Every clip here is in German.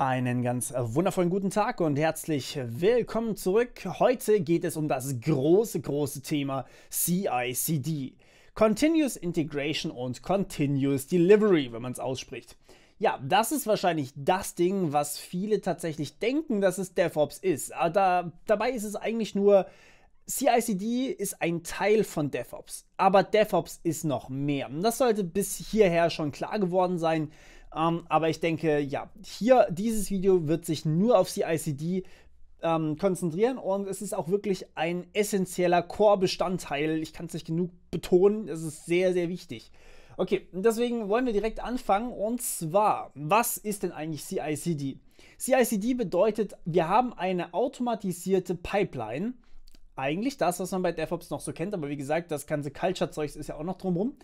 Einen ganz äh, wundervollen guten Tag und herzlich willkommen zurück. Heute geht es um das große, große Thema CICD. Continuous Integration und Continuous Delivery, wenn man es ausspricht. Ja, das ist wahrscheinlich das Ding, was viele tatsächlich denken, dass es DevOps ist. Aber ah, da, dabei ist es eigentlich nur CICD ist ein Teil von DevOps, aber DevOps ist noch mehr. Das sollte bis hierher schon klar geworden sein. Ähm, aber ich denke, ja, hier dieses Video wird sich nur auf CICD ähm, konzentrieren und es ist auch wirklich ein essentieller Core-Bestandteil. Ich kann es nicht genug betonen, es ist sehr, sehr wichtig. Okay, deswegen wollen wir direkt anfangen und zwar, was ist denn eigentlich CICD? CICD bedeutet, wir haben eine automatisierte Pipeline. Eigentlich das, was man bei DevOps noch so kennt, aber wie gesagt, das ganze Culture-Zeugs ist ja auch noch drumherum.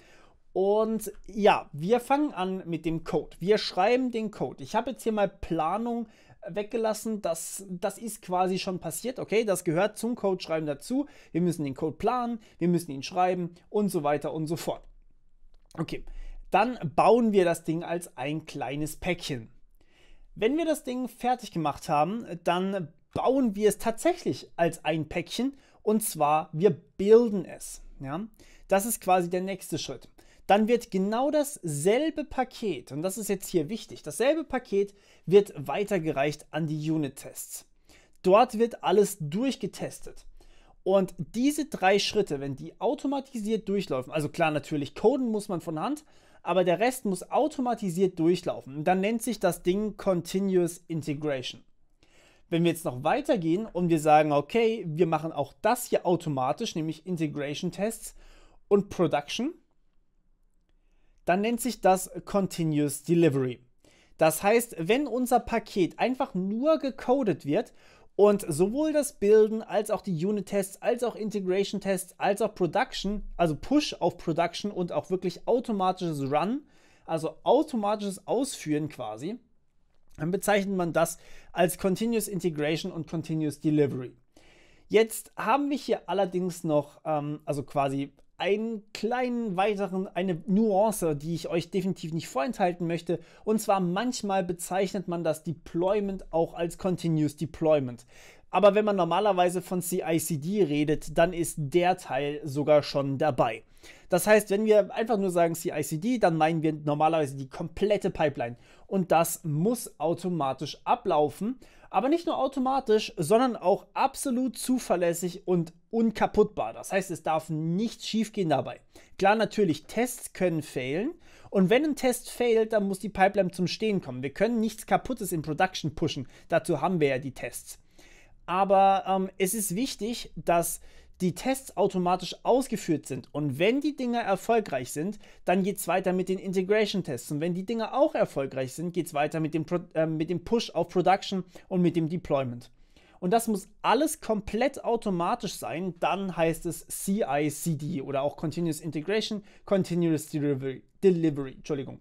Und ja, wir fangen an mit dem Code. Wir schreiben den Code. Ich habe jetzt hier mal Planung weggelassen. Das, das ist quasi schon passiert. Okay, das gehört zum Code schreiben dazu. Wir müssen den Code planen, wir müssen ihn schreiben und so weiter und so fort. Okay, dann bauen wir das Ding als ein kleines Päckchen. Wenn wir das Ding fertig gemacht haben, dann bauen wir es tatsächlich als ein Päckchen und zwar wir bilden es. Ja? Das ist quasi der nächste Schritt dann wird genau dasselbe Paket, und das ist jetzt hier wichtig, dasselbe Paket wird weitergereicht an die Unit-Tests. Dort wird alles durchgetestet. Und diese drei Schritte, wenn die automatisiert durchlaufen, also klar natürlich, coden muss man von Hand, aber der Rest muss automatisiert durchlaufen. Und dann nennt sich das Ding Continuous Integration. Wenn wir jetzt noch weitergehen und wir sagen, okay, wir machen auch das hier automatisch, nämlich Integration Tests und Production, dann nennt sich das Continuous Delivery. Das heißt, wenn unser Paket einfach nur gecodet wird und sowohl das Bilden als auch die Unit-Tests, als auch Integration-Tests, als auch Production, also Push auf Production und auch wirklich automatisches Run, also automatisches Ausführen quasi, dann bezeichnet man das als Continuous Integration und Continuous Delivery. Jetzt haben wir hier allerdings noch, ähm, also quasi einen kleinen weiteren, eine Nuance, die ich euch definitiv nicht vorenthalten möchte. Und zwar manchmal bezeichnet man das Deployment auch als Continuous Deployment. Aber wenn man normalerweise von CICD redet, dann ist der Teil sogar schon dabei. Das heißt, wenn wir einfach nur sagen CICD, dann meinen wir normalerweise die komplette Pipeline. Und das muss automatisch ablaufen. Aber nicht nur automatisch, sondern auch absolut zuverlässig und unkaputtbar. Das heißt, es darf nichts schiefgehen dabei. Klar, natürlich, Tests können failen. Und wenn ein Test failt, dann muss die Pipeline zum Stehen kommen. Wir können nichts Kaputtes in Production pushen. Dazu haben wir ja die Tests aber ähm, es ist wichtig, dass die Tests automatisch ausgeführt sind. Und wenn die Dinger erfolgreich sind, dann geht es weiter mit den Integration-Tests. Und wenn die Dinger auch erfolgreich sind, geht es weiter mit dem, Pro äh, mit dem Push auf Production und mit dem Deployment. Und das muss alles komplett automatisch sein. Dann heißt es CI/CD oder auch Continuous Integration, Continuous Delivery. Delivery Entschuldigung.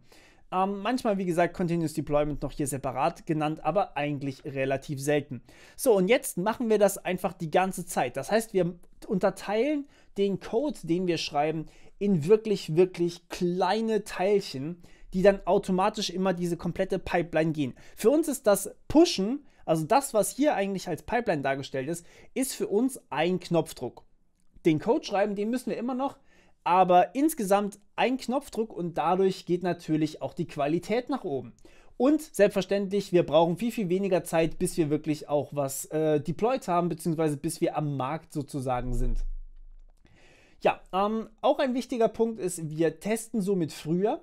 Ähm, manchmal, wie gesagt, Continuous Deployment noch hier separat genannt, aber eigentlich relativ selten. So, und jetzt machen wir das einfach die ganze Zeit. Das heißt, wir unterteilen den Code, den wir schreiben, in wirklich, wirklich kleine Teilchen, die dann automatisch immer diese komplette Pipeline gehen. Für uns ist das Pushen, also das, was hier eigentlich als Pipeline dargestellt ist, ist für uns ein Knopfdruck. Den Code schreiben, den müssen wir immer noch aber insgesamt ein Knopfdruck und dadurch geht natürlich auch die Qualität nach oben. Und selbstverständlich, wir brauchen viel, viel weniger Zeit, bis wir wirklich auch was äh, deployed haben, beziehungsweise bis wir am Markt sozusagen sind. Ja, ähm, auch ein wichtiger Punkt ist, wir testen somit früher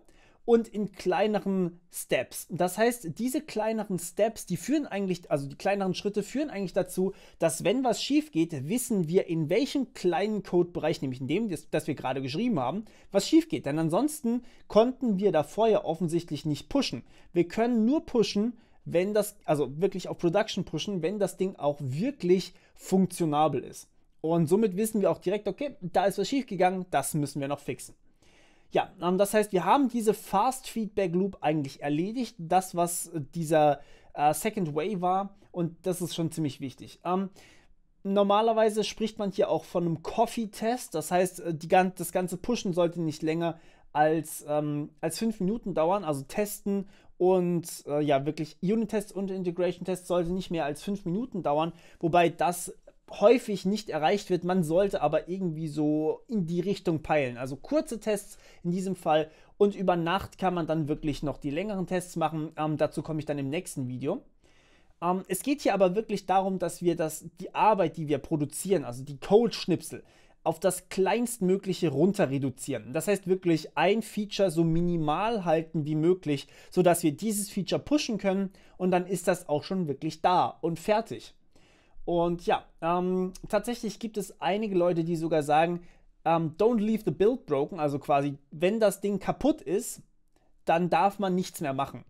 und in kleineren Steps. Das heißt, diese kleineren Steps, die führen eigentlich, also die kleineren Schritte führen eigentlich dazu, dass wenn was schief geht, wissen wir, in welchem kleinen Codebereich, nämlich in dem, das, das wir gerade geschrieben haben, was schief geht. Denn ansonsten konnten wir da vorher offensichtlich nicht pushen. Wir können nur pushen, wenn das, also wirklich auf Production pushen, wenn das Ding auch wirklich funktionabel ist. Und somit wissen wir auch direkt, okay, da ist was schief gegangen, das müssen wir noch fixen. Ja, ähm, das heißt, wir haben diese Fast Feedback Loop eigentlich erledigt, das, was äh, dieser äh, Second Way war, und das ist schon ziemlich wichtig. Ähm, normalerweise spricht man hier auch von einem Coffee-Test, das heißt, äh, die, das ganze Pushen sollte nicht länger als, ähm, als fünf Minuten dauern, also testen und äh, ja, wirklich unit test und integration test sollte nicht mehr als fünf Minuten dauern, wobei das häufig nicht erreicht wird. Man sollte aber irgendwie so in die Richtung peilen. Also kurze Tests in diesem Fall und über Nacht kann man dann wirklich noch die längeren Tests machen. Ähm, dazu komme ich dann im nächsten Video. Ähm, es geht hier aber wirklich darum, dass wir das, die Arbeit, die wir produzieren, also die Code-Schnipsel, auf das kleinstmögliche runter reduzieren. Das heißt wirklich ein Feature so minimal halten wie möglich, sodass wir dieses Feature pushen können und dann ist das auch schon wirklich da und fertig. Und ja, ähm, tatsächlich gibt es einige Leute, die sogar sagen, ähm, don't leave the build broken, also quasi, wenn das Ding kaputt ist, dann darf man nichts mehr machen.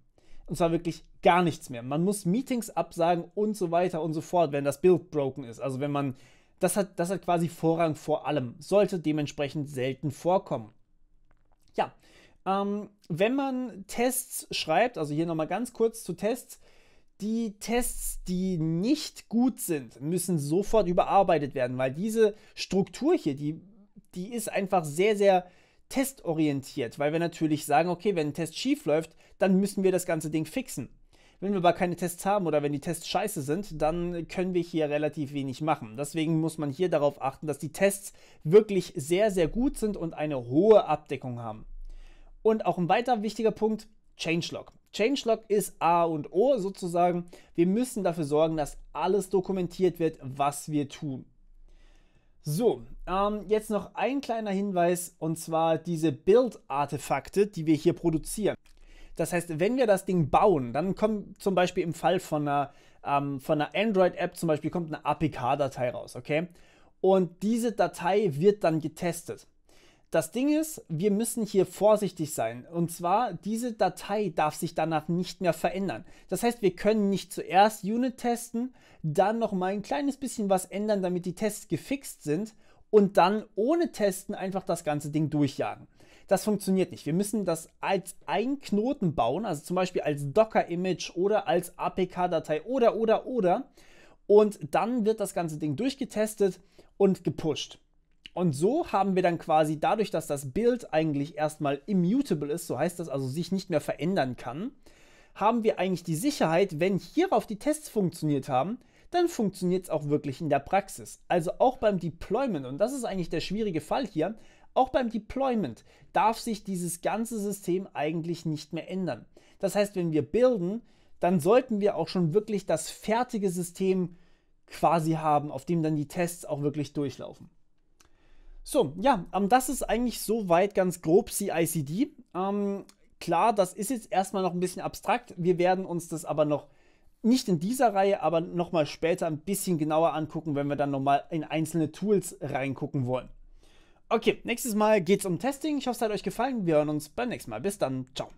Und zwar wirklich gar nichts mehr. Man muss Meetings absagen und so weiter und so fort, wenn das Build broken ist. Also wenn man, das hat, das hat quasi Vorrang vor allem, sollte dementsprechend selten vorkommen. Ja, ähm, wenn man Tests schreibt, also hier nochmal ganz kurz zu Tests, die Tests, die nicht gut sind, müssen sofort überarbeitet werden, weil diese Struktur hier, die, die ist einfach sehr, sehr testorientiert, weil wir natürlich sagen, okay, wenn ein Test schief läuft, dann müssen wir das ganze Ding fixen. Wenn wir aber keine Tests haben oder wenn die Tests scheiße sind, dann können wir hier relativ wenig machen. Deswegen muss man hier darauf achten, dass die Tests wirklich sehr, sehr gut sind und eine hohe Abdeckung haben. Und auch ein weiter wichtiger Punkt, Changelog. Changelog ist A und O sozusagen. Wir müssen dafür sorgen, dass alles dokumentiert wird, was wir tun. So, ähm, jetzt noch ein kleiner Hinweis und zwar diese Build-Artefakte, die wir hier produzieren. Das heißt, wenn wir das Ding bauen, dann kommt zum Beispiel im Fall von einer, ähm, einer Android-App zum Beispiel kommt eine APK-Datei raus, okay? Und diese Datei wird dann getestet. Das Ding ist, wir müssen hier vorsichtig sein. Und zwar, diese Datei darf sich danach nicht mehr verändern. Das heißt, wir können nicht zuerst Unit testen, dann nochmal ein kleines bisschen was ändern, damit die Tests gefixt sind und dann ohne Testen einfach das ganze Ding durchjagen. Das funktioniert nicht. Wir müssen das als einen Knoten bauen, also zum Beispiel als Docker-Image oder als APK-Datei oder, oder, oder. Und dann wird das ganze Ding durchgetestet und gepusht. Und so haben wir dann quasi dadurch, dass das Bild eigentlich erstmal immutable ist, so heißt das also, sich nicht mehr verändern kann, haben wir eigentlich die Sicherheit, wenn hierauf die Tests funktioniert haben, dann funktioniert es auch wirklich in der Praxis. Also auch beim Deployment, und das ist eigentlich der schwierige Fall hier, auch beim Deployment darf sich dieses ganze System eigentlich nicht mehr ändern. Das heißt, wenn wir bilden, dann sollten wir auch schon wirklich das fertige System quasi haben, auf dem dann die Tests auch wirklich durchlaufen. So, ja, ähm, das ist eigentlich soweit ganz grob CICD. Ähm, klar, das ist jetzt erstmal noch ein bisschen abstrakt. Wir werden uns das aber noch nicht in dieser Reihe, aber nochmal später ein bisschen genauer angucken, wenn wir dann nochmal in einzelne Tools reingucken wollen. Okay, nächstes Mal geht es um Testing. Ich hoffe, es hat euch gefallen. Wir hören uns beim nächsten Mal. Bis dann. Ciao.